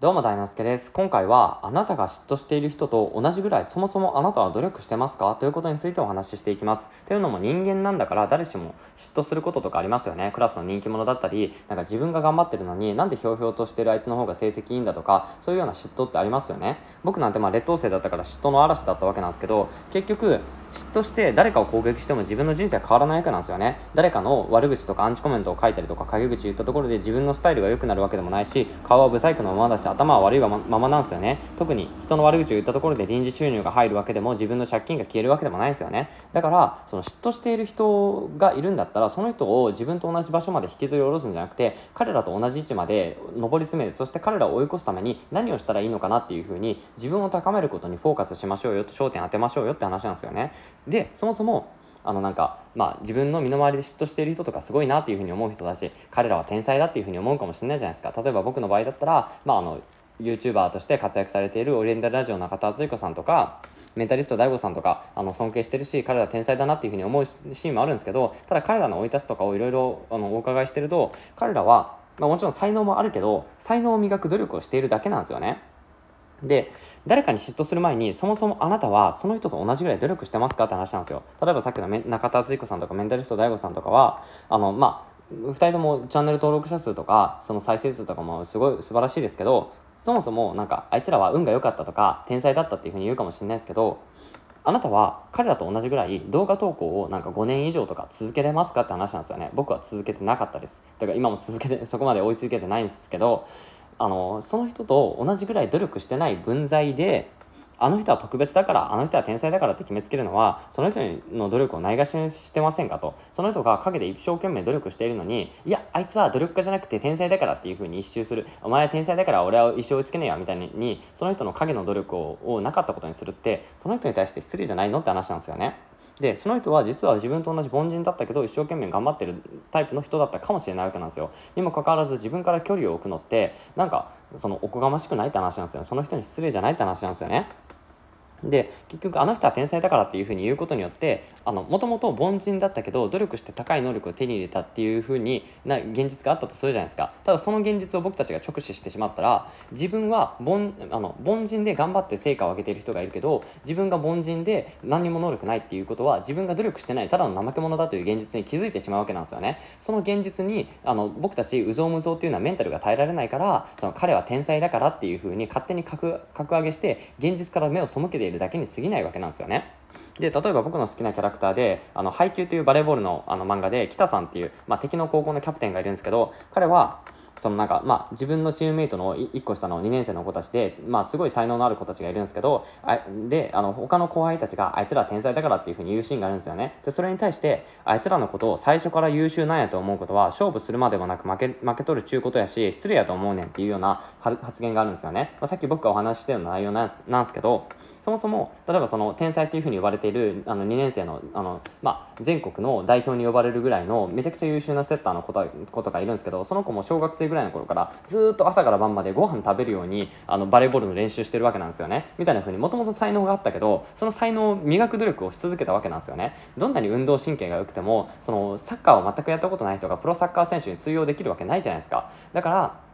どうも大之助です。今回は、あなたが嫉妬している人と同じぐらい、そもそもあなたは努力してますかということについてお話ししていきます。というのも人間なんだから誰しも嫉妬することとかありますよね。クラスの人気者だったり、なんか自分が頑張ってるのに、なんでひょうひょうとしてるあいつの方が成績いいんだとか、そういうような嫉妬ってありますよね。僕なんてまあ劣等生だったから嫉妬の嵐だったわけなんですけど、結局、嫉妬して誰かを攻撃しても自分の人生は変わらないわけなんですよね誰かの悪口とかアンチコメントを書いたりとか陰口言ったところで自分のスタイルが良くなるわけでもないし顔は不細工のままだし頭は悪いままなんですよね特に人の悪口を言ったところで臨時収入が入るわけでも自分の借金が消えるわけでもないですよねだからその嫉妬している人がいるんだったらその人を自分と同じ場所まで引きずり下ろすんじゃなくて彼らと同じ位置まで上り詰めるそして彼らを追い越すために何をしたらいいのかなっていうふうに自分を高めることにフォーカスしましょうよと焦点当てましょうよって話なんですよねでそもそもあのなんかまあ自分の身の回りで嫉妬している人とかすごいなっていうふうに思う人だし彼らは天才だっていうふうに思うかもしれないじゃないですか例えば僕の場合だったらまああの YouTuber として活躍されているオリエンタルラジオの中田敦彦さんとかメンタリスト DAIGO さんとかあの尊敬してるし彼ら天才だなっていうふうに思うシーンもあるんですけどただ彼らの生い立つとかをいろいろお伺いしてると彼らは、まあ、もちろん才能もあるけど才能を磨く努力をしているだけなんですよね。で、誰かに嫉妬する前に、そもそもあなたはその人と同じぐらい努力してますかって話なんですよ。例えばさっきの中田敦彦さんとかメンタリスト DAIGO さんとかは、あの、まあ、2人ともチャンネル登録者数とか、その再生数とかもすごい素晴らしいですけど、そもそもなんか、あいつらは運が良かったとか、天才だったっていうふうに言うかもしれないですけど、あなたは彼らと同じぐらい動画投稿をなんか5年以上とか続けれますかって話なんですよね僕は続けてなかったですだから今も続けてそこまで追い続けてないんですけどあのその人と同じぐらい努力してない分際であの人は特別だからあの人は天才だからって決めつけるのはその人の努力をないがしにしてませんかとその人が陰で一生懸命努力しているのにいやあいつは努力家じゃなくて天才だからっていうふうに一周するお前は天才だから俺は一生追いつけねえよみたいにその人の陰の努力をなかったことにするってその人に対して失礼じゃないのって話なんですよね。でその人は実は自分と同じ凡人だったけど一生懸命頑張ってるタイプの人だったかもしれないわけなんですよにもかかわらず自分から距離を置くのってなんかそのおこがましくないって話なんですよその人に失礼じゃないって話なんですよねで結局あの人は天才だからっていうふうに言うことによってもともと凡人だったけど努力して高い能力を手に入れたっていうふうにな現実があったとするじゃないですかただその現実を僕たちが直視してしまったら自分は凡あの凡人で頑張って成果を上げている人がいるけど自分が凡人で何にも能力ないっていうことは自分が努力してないただの怠け者だという現実に気づいてしまうわけなんですよねその現実にあの僕たちうぞうむぞうっていうのはメンタルが耐えられないからその彼は天才だからっていうふうに勝手に格格上げして現実から目を背けているだけに過ぎないわけなんですよね。で例えば僕の好きなキャラクターで「あのハイキュー」というバレーボールのあの漫画で北さんっていう、まあ、敵の高校のキャプテンがいるんですけど彼はそのなんか、まあ、自分のチームメイトの1個下の2年生の子たちで、まあ、すごい才能のある子たちがいるんですけどあであの他の後輩たちがあいつら天才だからっていうふうに言うシーンがあるんですよねでそれに対してあいつらのことを最初から優秀なんやと思うことは勝負するまでもなく負け負け取るちゅうことやし失礼やと思うねんっていうような発言があるんですよね、まあ、さっき僕がお話ししたような内容なんですけどそもそも例えばその天才というふうに呼ばれているあの2年生のあの、まあ、全国の代表に呼ばれるぐらいのめちゃくちゃ優秀なセッターの子とかいるんですけどその子も小学生ぐらいの頃からずっと朝から晩までご飯食べるようにあのバレーボールの練習してるわけなんですよねみたいなふうにもともと才能があったけどその才能を磨く努力をし続けたわけなんですよねどんなに運動神経が良くてもそのサッカーを全くやったことない人がプロサッカー選手に通用できるわけないじゃないですかだから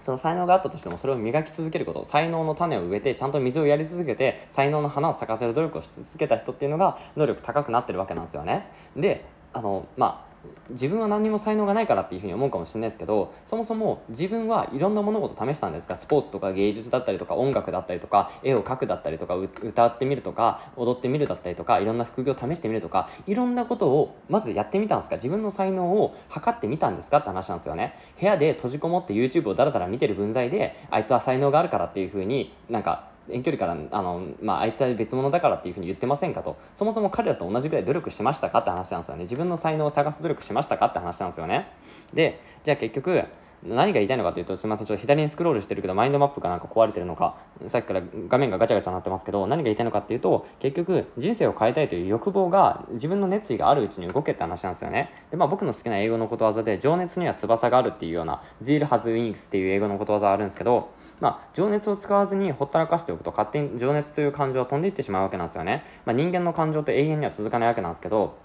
その才能があったとしてもそれを磨き続けること才能の種を植えてちゃんと水をやり続けて才能の花を咲かせる努力をし続けた人っていうのが能力高くなってるわけなんですよね。であのまあ自分は何にも才能がないからっていうふうに思うかもしれないですけどそもそも自分はいろんな物事試したんですがスポーツとか芸術だったりとか音楽だったりとか絵を描くだったりとか歌ってみるとか踊ってみるだったりとかいろんな副業試してみるとかいろんなことをまずやってみたんですか自分の才能を測ってみたんですかって話なんですよね部屋で閉じこもって YouTube をだらだら見てる分際であいつは才能があるからっていうふうになんか遠距離からあの、まあ、あいつは別物だからっていうふうに言ってませんかとそもそも彼らと同じぐらい努力しましたかって話なんですよね自分の才能を探す努力しましたかって話なんですよねでじゃあ結局何が言いたいのかというとすみませんちょっと左にスクロールしてるけどマインドマップがなんか壊れてるのかさっきから画面がガチャガチャになってますけど何が言いたいのかっていうと結局人生を変えたいという欲望が自分の熱意があるうちに動けって話なんですよねでまあ僕の好きな英語のことわざで情熱には翼があるっていうような Zeal has wings っていう英語のことわざあるんですけどまあ、情熱を使わずにほったらかしておくと勝手に情熱という感情は飛んでいってしまうわけなんですよね。まあ、人間の感情って永遠には続かないわけなんですけど、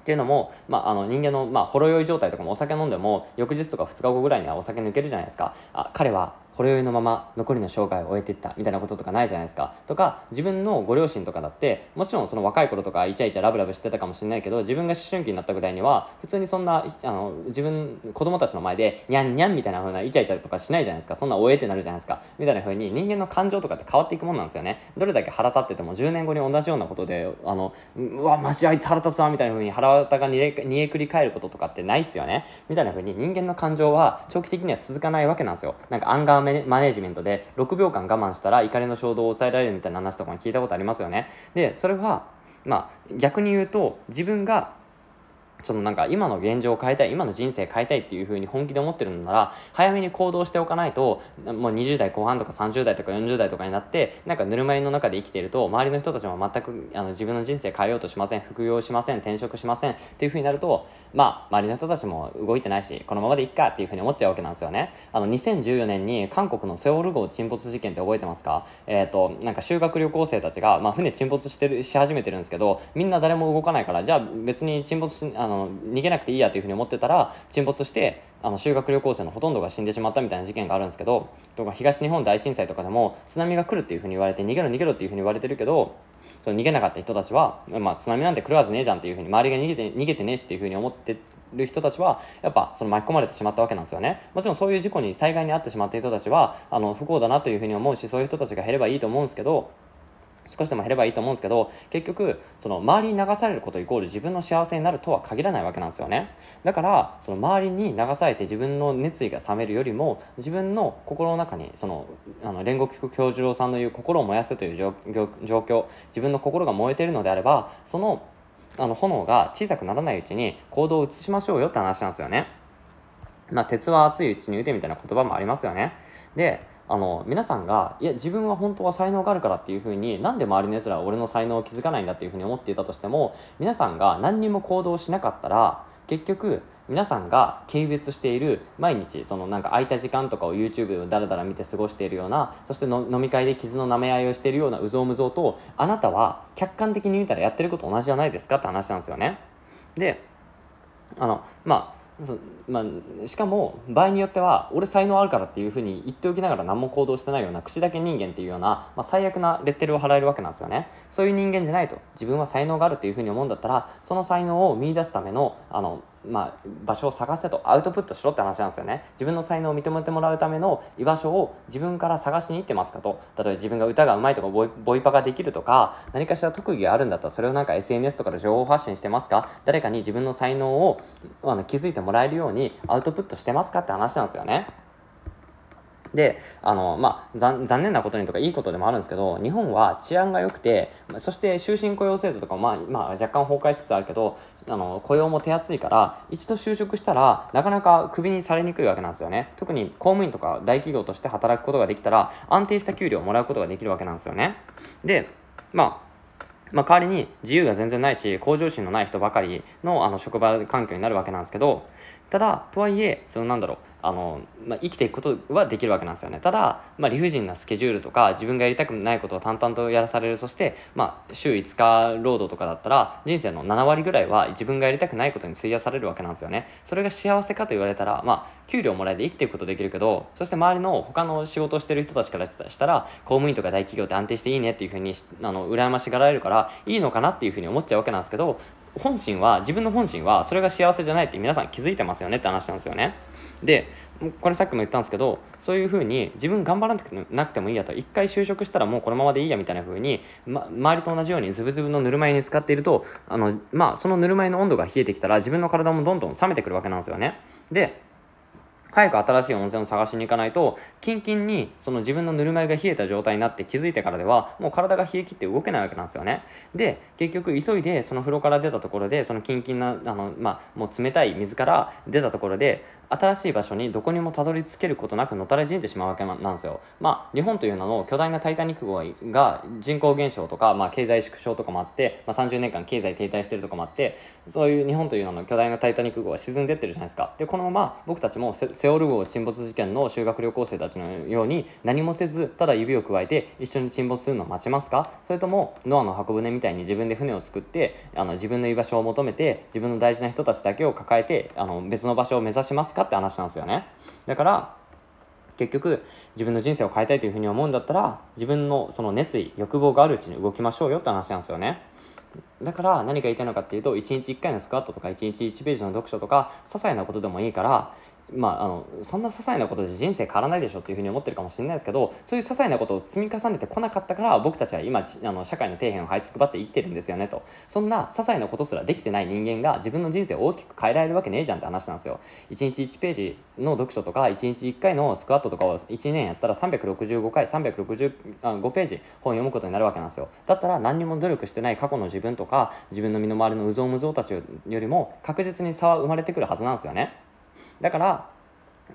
っていうのも、まあ、あの人間の、まあ、ほろ酔い状態とかもお酒飲んでも翌日とか2日後ぐらいにはお酒抜けるじゃないですかあ彼はほろ酔いのまま残りの生涯を終えていったみたいなこととかないじゃないですかとか自分のご両親とかだってもちろんその若い頃とかイチャイチャラブラブしてたかもしれないけど自分が思春期になったぐらいには普通にそんなあの自分子供たちの前でニャンニャンみたいな風なイチャイチャとかしないじゃないですかそんなおえってなるじゃないですかみたいな風に人間の感情とかって変わっていくもんなんですよねどれだけ腹立ってても10年後に同じようなことであのうわマジあいつ腹立つわみたいな風に腹立たが煮えくり返ることとかってないっすよねみたいな風に人間の感情は長期的には続かないわけなんですよなんかアンガーマネジメントで6秒間我慢したら怒りの衝動を抑えられるみたいな話とかも聞いたことありますよね。でそれはまあ逆に言うと自分がそのなんか今の現状を変えたい、今の人生変えたいっていう風に本気で思ってるのなら、早めに行動しておかないと、もう20代後半とか30代とか40代とかになって、なんかぬるま湯の中で生きてると、周りの人たちも全くあの自分の人生変えようとしません、副業しません、転職しませんっていう風になると、まあ、周りの人たちも動いてないし、このままでいっかっていう風に思っちゃうわけなんですよね。あの、2014年に韓国のセオル号沈没事件って覚えてますかえっ、ー、と、なんか修学旅行生たちが、まあ、船沈没してる、し始めてるんですけど、みんな誰も動かないから、じゃあ別に沈没し、あの、の逃げなくていいやというふうに思ってたら沈没してあの修学旅行生のほとんどが死んでしまったみたいな事件があるんですけどとか東日本大震災とかでも津波が来るっていうふうに言われて逃げろ逃げろっていうふうに言われてるけどその逃げなかった人たちは、まあ、津波なんて来るはずねえじゃんっていうふうに周りが逃げて逃げてねえしっていうふうに思ってる人たちはやっぱその巻き込まれてしまったわけなんですよねもちろんそういう事故に災害に遭ってしまった人たちはあの不幸だなというふうに思うしそういう人たちが減ればいいと思うんですけど少しでも減ればいいと思うんですけど結局その周りに流されることイコール自分の幸せになるとは限らないわけなんですよねだからその周りに流されて自分の熱意が冷めるよりも自分の心の中にそのあの煉獄教授郎さんの言う心を燃やすという状況自分の心が燃えているのであればそのあの炎が小さくならないうちに行動を移しましょうよって話なんですよね。まあ、鉄は熱いうちに打てみたいな言葉もありますよね。であの皆さんがいや自分は本当は才能があるからっていうふうになんで周りのやつらは俺の才能を気づかないんだっていうふうに思っていたとしても皆さんが何にも行動しなかったら結局皆さんが軽蔑している毎日そのなんか空いた時間とかを YouTube をだらだら見て過ごしているようなそして飲み会で傷の舐め合いをしているようなうぞうむぞうとあなたは客観的に見たらやってること同じじゃないですかって話なんですよね。であのまあそまあ、しかも場合によっては俺才能あるからっていうふうに言っておきながら何も行動してないような口だけ人間っていうような、まあ、最悪なレッテルを払えるわけなんですよねそういう人間じゃないと自分は才能があるっていうふうに思うんだったらその才能を見いだすためのあのまあ、場所を探せとアウトプットしろって話なんですよね自分の才能を認めてもらうための居場所を自分から探しに行ってますかと例えば自分が歌がうまいとかボイパができるとか何かしら特技があるんだったらそれをなんか SNS とかで情報発信してますか誰かに自分の才能をあの気づいてもらえるようにアウトプットしてますかって話なんですよね。であの、まあ、残念なことにとかいいことでもあるんですけど日本は治安が良くてそして終身雇用制度とかも、まあ、まあ、若干崩壊しつつあるけどあの雇用も手厚いから一度就職したらなかなかクビにされにくいわけなんですよね特に公務員とか大企業として働くことができたら安定した給料をもらうことができるわけなんですよねでまあまあ、代わりに自由が全然ないし向上心のない人ばかりのあの職場環境になるわけなんですけどただとはいえそのなんだろうあの、まあ、生きていくことはできるわけなんですよねただ、まあ、理不尽なスケジュールとか自分がやりたくないことを淡々とやらされるそして、まあ、週5日労働とかだったら人生の7割ぐらいは自分がやりたくないことに費やされるわけなんですよねそれが幸せかと言われたら、まあ、給料もらえて生きていくことできるけどそして周りの他の仕事をしてる人たちからしたら公務員とか大企業って安定していいねっていうふうにあの羨ましがられるからいいのかなっていうふうに思っちゃうわけなんですけど本心は自分の本心はそれが幸せじゃないって皆さん気づいてますよねって話なんですよねでこれさっきも言ったんですけどそういうふうに自分頑張らなくてもいいやと一回就職したらもうこのままでいいやみたいなふうに、ま、周りと同じようにズブズブのぬるま湯に使っているとあの、まあ、そのぬるま湯の温度が冷えてきたら自分の体もどんどん冷めてくるわけなんですよねで早く新しい温泉を探しに行かないと、キンキンにその自分のぬるま湯が冷えた状態になって気づいてからでは、もう体が冷え切って動けないわけなんですよね。で、結局急いでその風呂から出たところで、そのキンキンな、あの、まあ、もう冷たい水から出たところで、新しい場所にどこにもたどり着けることなくのたれ死んでしまうわけなんですよ。まあ、日本という名の巨大なタイタニック号が人口減少とか、まあ、経済縮小とかもあって、まあ、30年間経済停滞してるとかもあって、そういう日本という名の巨大なタイタニック号は沈んでってるじゃないですか。で、このまま僕たちもセオル号沈没事件の修学旅行生たちのように何もせずただ指をくわえて一緒に沈没するのを待ちますかそれともノアの箱舟みたいに自分で船を作ってあの自分の居場所を求めて自分の大事な人たちだけを抱えてあの別の場所を目指しますかって話なんですよね。だから結局自分の人生を変えたいというふうに思うんだったら自分のその熱意欲望があるうちに動きましょうよって話なんですよねだから何が言いたいのかっていうと1日1回のスクワットとか1日1ページの読書とか些細なことでもいいからまあ、あのそんな些細なことで人生変わらないでしょっていうふうに思ってるかもしれないですけどそういう些細なことを積み重ねてこなかったから僕たちは今あの社会の底辺を這いつくばって生きてるんですよねとそんな些細なことすらできてない人間が自分の人生を大きく変えられるわけねえじゃんって話なんですよ1日1ページの読書とか1日1回のスクワットとかを1年やったら365回365ページ本読むことになるわけなんですよだったら何にも努力してない過去の自分とか自分の身の回りのうぞうむぞうたちよりも確実に差は生まれてくるはずなんですよねだから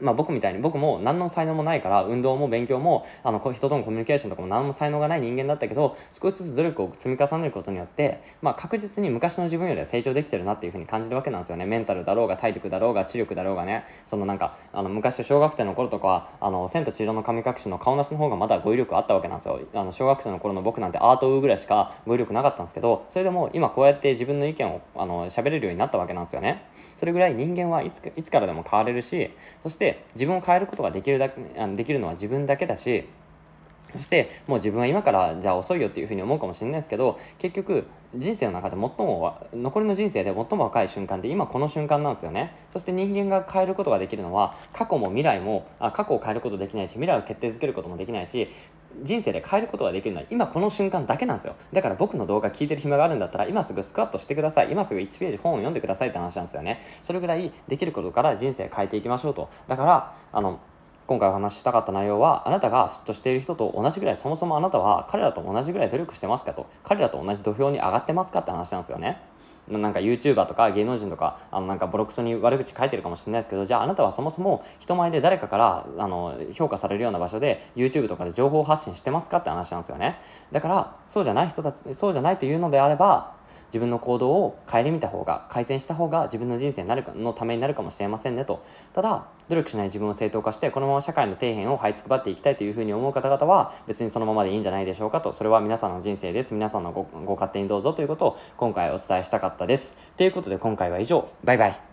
まあ、僕みたいに僕も何の才能もないから運動も勉強もあの人とのコミュニケーションとかも何も才能がない人間だったけど少しずつ努力を積み重ねることによって、まあ、確実に昔の自分よりは成長できてるなっていうふうに感じるわけなんですよねメンタルだろうが体力だろうが知力だろうがねそのなんかあの昔小学生の頃とかは「あの千と千尋の神隠し」の顔なしの方がまだ語彙力あったわけなんですよあの小学生の頃の僕なんてアートウーぐらいしか語彙力なかったんですけどそれでも今こうやって自分の意見をあの喋れるようになったわけなんですよねそれぐらい人間はいついつからでも変われるしそしてして自分を変えることができるだけあのできるのは自分だけだしそしてもう自分は今からじゃあ遅いよっていうふうに思うかもしれないですけど結局人生の中で最も残りの人生で最も若い瞬間って今この瞬間なんですよねそして人間が変えることができるのは過去も未来もあ過去を変えることできないし未来を決定づけることもできないし人生で変えることができるのは今この瞬間だけなんですよだから僕の動画聞いてる暇があるんだったら今すぐスクワットしてください今すぐ1ページ本を読んでくださいって話なんですよねそれぐらいできることから人生変えていきましょうとだからあの今回お話ししたかった内容は、あなたが嫉妬している人と同じぐらい、そもそもあなたは彼らと同じぐらい努力してますかと、彼らと同じ土俵に上がってますかって話なんですよね。なんか YouTuber とか芸能人とか、あのなんかボロクソに悪口書いてるかもしれないですけど、じゃああなたはそもそも人前で誰かからあの評価されるような場所で YouTube とかで情報発信してますかって話なんですよね。だから、そうじゃない人たち、そうじゃないというのであれば、自分の行動を顧みた方が改善した方が自分の人生になるかのためになるかもしれませんねとただ努力しない自分を正当化してこのまま社会の底辺を這いつくばっていきたいというふうに思う方々は別にそのままでいいんじゃないでしょうかとそれは皆さんの人生です皆さんのごご勝手にどうぞということを今回お伝えしたかったですということで今回は以上バイバイ